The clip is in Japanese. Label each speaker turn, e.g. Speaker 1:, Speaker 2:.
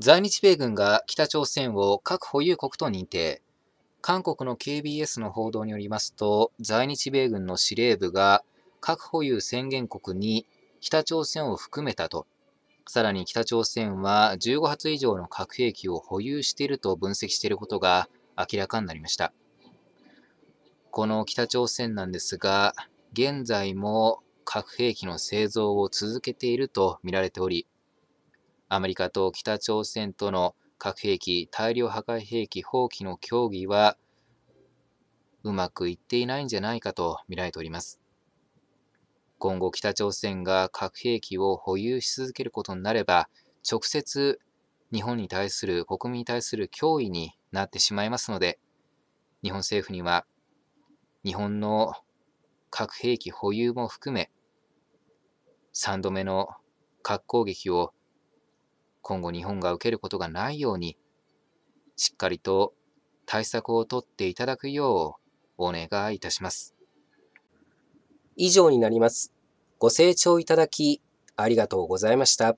Speaker 1: 在日米軍が北朝鮮を核保有国と認定。韓国の KBS の報道によりますと、在日米軍の司令部が核保有宣言国に北朝鮮を含めたと。さらに北朝鮮は15発以上の核兵器を保有していると分析していることが明らかになりました。この北朝鮮なんですが、現在も核兵器の製造を続けていると見られており、アメリカと北朝鮮との核兵器、大量破壊兵器放棄の協議はうまくいっていないんじゃないかと見られております。今後北朝鮮が核兵器を保有し続けることになれば、直接日本に対する、国民に対する脅威になってしまいますので、日本政府には日本の核兵器保有も含め、3度目の核攻撃を今後日本が受けることがないように、しっかりと対策を取っていただくようお願いいたします。以上になります。ご清聴いただきありがとうございました。